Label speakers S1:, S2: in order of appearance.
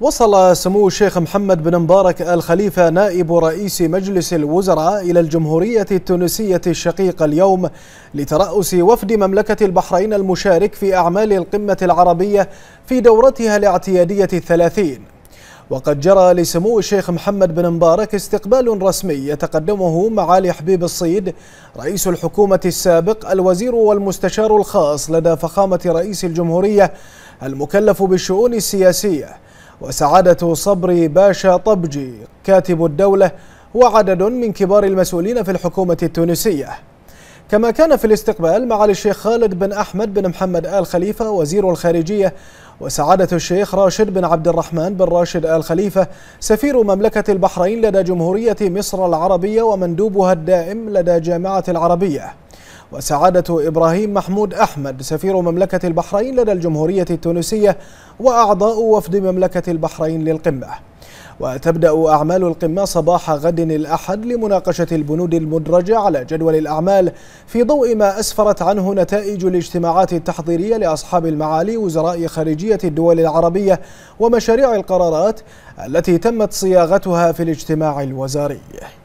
S1: وصل سمو الشيخ محمد بن مبارك الخليفة نائب رئيس مجلس الوزراء إلى الجمهورية التونسية الشقيقة اليوم لترأس وفد مملكة البحرين المشارك في أعمال القمة العربية في دورتها الاعتيادية الثلاثين وقد جرى لسمو الشيخ محمد بن مبارك استقبال رسمي يتقدمه معالي حبيب الصيد رئيس الحكومة السابق الوزير والمستشار الخاص لدى فخامة رئيس الجمهورية المكلف بالشؤون السياسية وسعادة صبري باشا طبجي كاتب الدولة وعدد من كبار المسؤولين في الحكومة التونسية كما كان في الاستقبال معالي الشيخ خالد بن أحمد بن محمد آل خليفة وزير الخارجية وسعادة الشيخ راشد بن عبد الرحمن بن راشد آل خليفة سفير مملكة البحرين لدى جمهورية مصر العربية ومندوبها الدائم لدى جامعة العربية وسعادة إبراهيم محمود أحمد سفير مملكة البحرين لدى الجمهورية التونسية وأعضاء وفد مملكة البحرين للقمة وتبدأ أعمال القمة صباح غد الأحد لمناقشة البنود المدرجة على جدول الأعمال في ضوء ما أسفرت عنه نتائج الاجتماعات التحضيرية لأصحاب المعالي وزراء خارجية الدول العربية ومشاريع القرارات التي تمت صياغتها في الاجتماع الوزاري